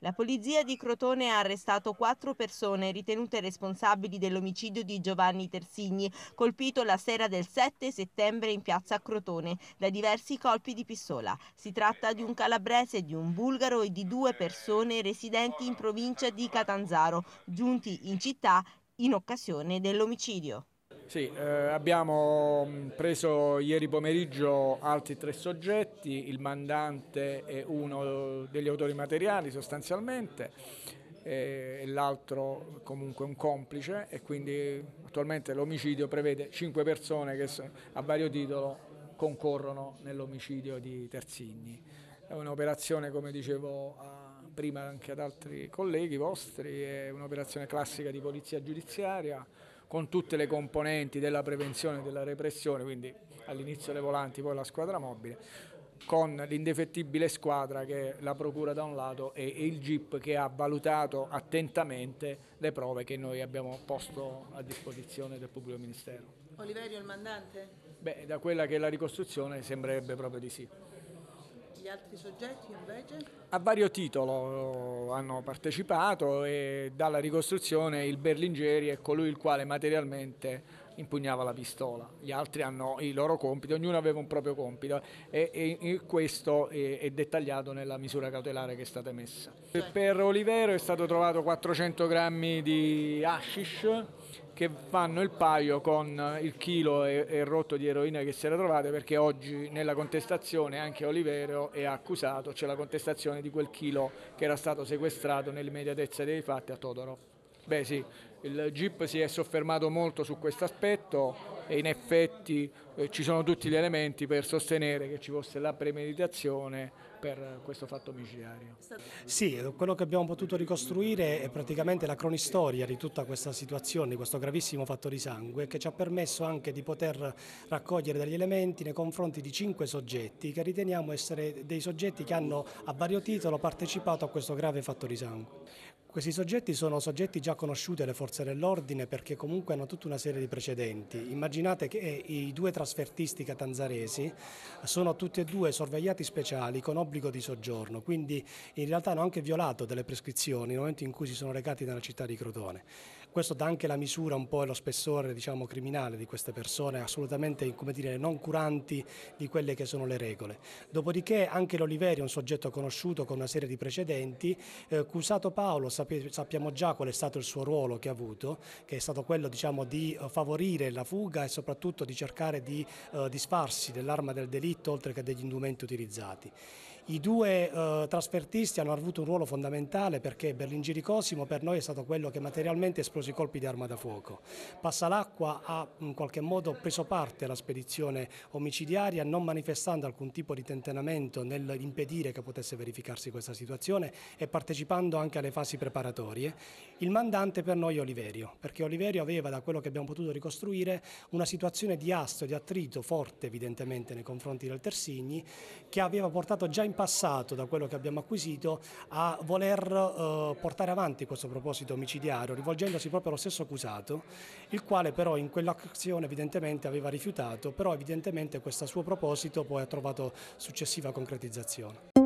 La polizia di Crotone ha arrestato quattro persone ritenute responsabili dell'omicidio di Giovanni Tersigni, colpito la sera del 7 settembre in piazza Crotone da diversi colpi di pistola. Si tratta di un calabrese, di un bulgaro e di due persone residenti in provincia di Catanzaro, giunti in città in occasione dell'omicidio. Sì, eh, abbiamo mm, preso ieri pomeriggio altri tre soggetti, il mandante è uno degli autori materiali sostanzialmente e l'altro comunque un complice e quindi attualmente l'omicidio prevede cinque persone che a vario titolo concorrono nell'omicidio di Terzigni. È un'operazione, come dicevo prima anche ad altri colleghi vostri, è un'operazione classica di polizia giudiziaria con tutte le componenti della prevenzione e della repressione, quindi all'inizio le volanti, poi la squadra mobile, con l'indefettibile squadra che è la procura da un lato e il GIP che ha valutato attentamente le prove che noi abbiamo posto a disposizione del pubblico ministero. Oliverio il mandante? Beh, da quella che è la ricostruzione sembrerebbe proprio di sì gli altri soggetti invece? A vario titolo eh, hanno partecipato e dalla ricostruzione il Berlingeri è colui il quale materialmente impugnava la pistola, gli altri hanno i loro compiti, ognuno aveva un proprio compito e, e questo è, è, dettagliato nella misura cautelare che è stata emessa. Per Olivero è stato trovato 400 grammi di hashish che fanno il paio con il chilo e, e il rotto di eroina che si era trovato perché oggi nella contestazione anche Olivero è accusato, c'è la contestazione di quel chilo che era stato sequestrato nell'immediatezza dei fatti a Todorov. Beh sì, il GIP si è soffermato molto su questo aspetto, e in effetti eh, ci sono tutti gli elementi per sostenere che ci fosse la premeditazione per questo fatto omicidiario. Sì, quello che abbiamo potuto ricostruire è praticamente la cronistoria di tutta questa situazione, di questo gravissimo fatto di sangue che ci ha permesso anche di poter raccogliere degli elementi nei confronti di cinque soggetti che riteniamo essere dei soggetti che hanno a vario titolo partecipato a questo grave fatto di sangue. Questi soggetti sono soggetti già conosciuti alle forze dell'ordine perché comunque hanno tutta una serie di precedenti. Immaginate Immaginate che i due trasfertisti catanzaresi sono tutti e due sorvegliati speciali con obbligo di soggiorno, quindi in realtà hanno anche violato delle prescrizioni nel momento in cui si sono recati nella città di Crotone questo dà anche la misura un po' e lo spessore diciamo, criminale di queste persone, assolutamente dire, non curanti di quelle che sono le regole. Dopodiché anche l'Oliveri è un soggetto conosciuto con una serie di precedenti, eh, Cusato Paolo sappiamo già qual è stato il suo ruolo che ha avuto, che è stato quello diciamo, di eh, favorire la fuga e soprattutto di cercare di eh, disfarsi dell'arma del delitto oltre che degli indumenti utilizzati. I due eh, trasfertisti hanno avuto un ruolo fondamentale perché Berlingeri Cosimo per noi è stato quello che materialmente esplose i colpi di arma da fuoco. Passalacqua ha in qualche modo preso parte alla spedizione omicidiaria non manifestando alcun tipo di tentenamento nell'impedire che potesse verificarsi questa situazione e partecipando anche alle fasi preparatorie. Il mandante per noi è Oliverio, perché Oliverio aveva da quello che abbiamo potuto ricostruire una situazione di astio, di attrito forte evidentemente nei confronti del Tersigni che aveva portato già in passato da quello che abbiamo acquisito a voler eh, portare avanti questo proposito omicidiario, rivolgendosi proprio allo stesso accusato, il quale però in quell'azione evidentemente aveva rifiutato, però evidentemente questo suo proposito poi ha trovato successiva concretizzazione.